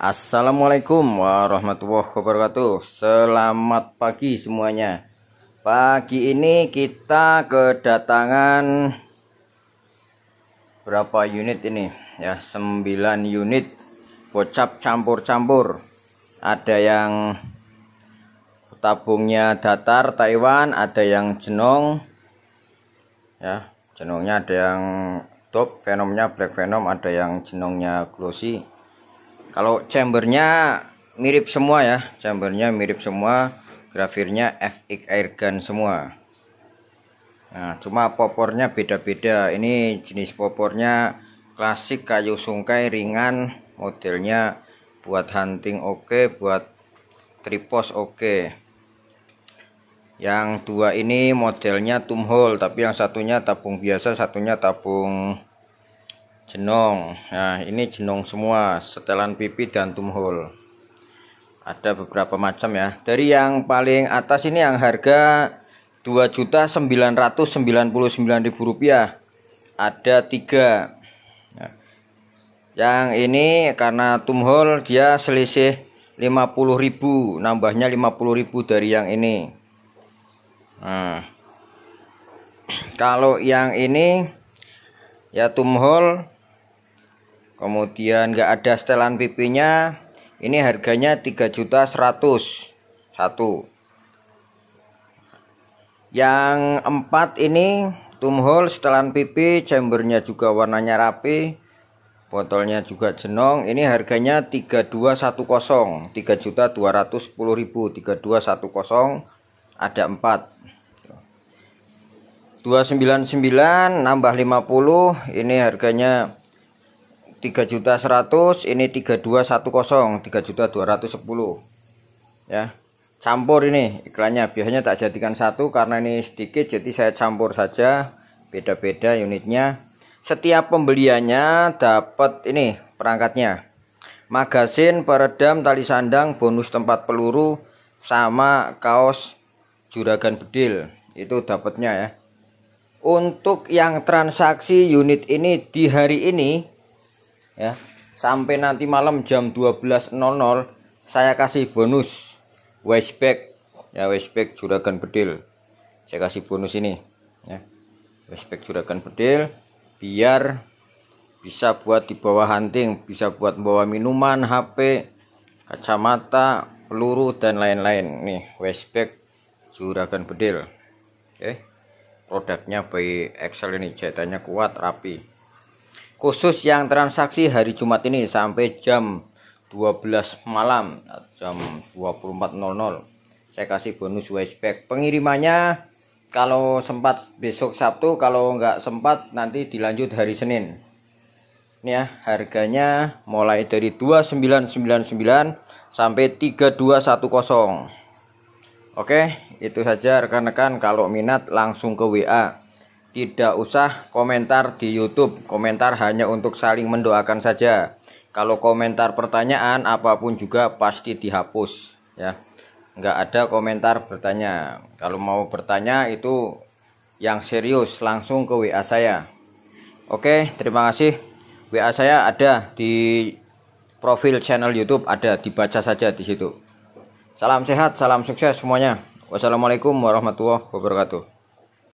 Assalamualaikum warahmatullahi wabarakatuh Selamat pagi semuanya Pagi ini kita kedatangan Berapa unit ini? Ya 9 unit Bocap campur-campur Ada yang tabungnya datar Taiwan Ada yang jenong Ya jenongnya ada yang top venomnya black venom ada yang jenongnya glossy kalau chambernya mirip semua ya chambernya mirip semua grafirnya FX airgun semua nah cuma popornya beda-beda ini jenis popornya klasik kayu sungkai ringan modelnya buat hunting oke okay, buat tripos oke okay. yang dua ini modelnya tumhole tapi yang satunya tabung biasa satunya tabung jenong nah ini jenong semua setelan pipi dan tumhul ada beberapa macam ya dari yang paling atas ini yang harga Rp2.999.000 ada tiga nah, yang ini karena tumhol dia selisih 50.000 nambahnya 50.000 dari yang ini nah, kalau yang ini ya tumhol kemudian nggak ada setelan pipinya ini harganya 3 juta 100 satu yang empat ini tumhol setelan pipi chambernya juga warnanya rapi botolnya juga jenong ini harganya 3210 3 juta 210 ribu 3210 ada empat 299 nambah 50 ini harganya 3 juta 100 ini 3210 3 juta 210 ya campur ini iklannya biasanya tak jadikan satu karena ini sedikit jadi saya campur saja beda-beda unitnya setiap pembeliannya dapat ini perangkatnya magasin peredam tali sandang bonus tempat peluru sama kaos juragan bedil itu dapatnya ya untuk yang transaksi unit ini di hari ini ya sampai nanti malam jam 12.00 saya kasih bonus washback ya washback juragan bedil saya kasih bonus ini ya washback juragan bedil biar bisa buat di bawah hunting bisa buat bawa minuman HP kacamata peluru dan lain-lain nih washback juragan bedil oke okay. produknya by Excel ini jahitannya kuat rapi khusus yang transaksi hari Jumat ini sampai jam 12 malam jam 24.00 saya kasih bonus washback pengirimannya kalau sempat besok Sabtu kalau nggak sempat nanti dilanjut hari Senin ini ya harganya mulai dari 2999 sampai 3210 Oke itu saja rekan-rekan kalau minat langsung ke WA tidak usah komentar di YouTube. Komentar hanya untuk saling mendoakan saja. Kalau komentar pertanyaan apapun juga pasti dihapus, ya. Enggak ada komentar bertanya. Kalau mau bertanya itu yang serius langsung ke WA saya. Oke, terima kasih. WA saya ada di profil channel YouTube ada dibaca saja di situ. Salam sehat, salam sukses semuanya. Wassalamualaikum warahmatullahi wabarakatuh.